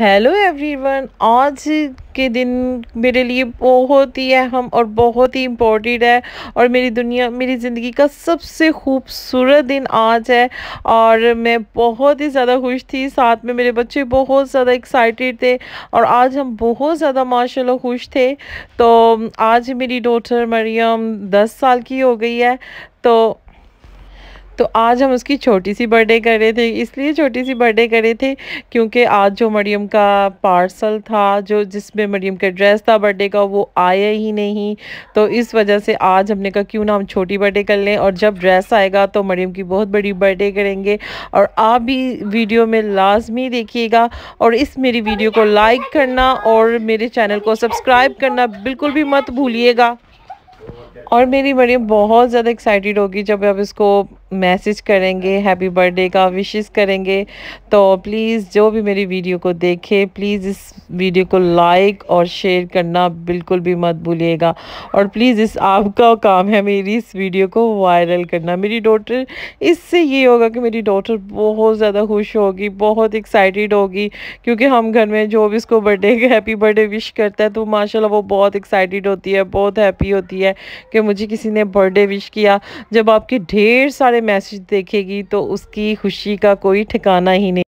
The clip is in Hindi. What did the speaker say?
हेलो एवरीवन आज के दिन मेरे लिए बहुत ही अहम और बहुत ही इम्पोर्टेंट है और मेरी दुनिया मेरी ज़िंदगी का सबसे खूबसूरत दिन आज है और मैं बहुत ही ज़्यादा खुश थी साथ में मेरे बच्चे बहुत ज़्यादा एक्साइटेड थे और आज हम बहुत ज़्यादा माशाल्लाह खुश थे तो आज मेरी डॉटर मरियम दस साल की हो गई है तो तो आज हम उसकी छोटी सी बर्थडे कर रहे थे इसलिए छोटी सी बर्थडे कर रहे थे क्योंकि आज जो मरियम का पार्सल था जो जिसमें मरियम का ड्रेस था बर्थडे का वो आया ही नहीं तो इस वजह से आज हमने कहा क्यों ना हम छोटी बर्थडे कर लें और जब ड्रेस आएगा तो मरियम की बहुत बड़ी बर्थडे करेंगे और आप भी वीडियो में लाजमी देखिएगा और इस मेरी वीडियो को लाइक करना और मेरे चैनल को सब्सक्राइब करना बिल्कुल भी मत भूलिएगा और मेरी बड़ी बहुत ज़्यादा एक्साइटेड होगी जब आप इसको मैसेज करेंगे हैप्पी बर्थडे का विशेस करेंगे तो प्लीज़ जो भी मेरी वीडियो को देखे प्लीज़ इस वीडियो को लाइक और शेयर करना बिल्कुल भी मत भूलिएगा और प्लीज़ इस आपका काम है मेरी इस वीडियो को वायरल करना मेरी डॉटर इससे ये होगा कि मेरी डॉटर बहुत ज़्यादा खुश होगी बहुत एक्साइटेड होगी क्योंकि हम घर में जो भी इसको बर्थडे हैप्पी बर्थडे विश करता है तो माशाला वो बहुत एक्साइटेड होती है बहुत हैप्पी होती है कि कि मुझे किसी ने बर्थडे विश किया जब आपके ढेर सारे मैसेज देखेगी तो उसकी खुशी का कोई ठिकाना ही नहीं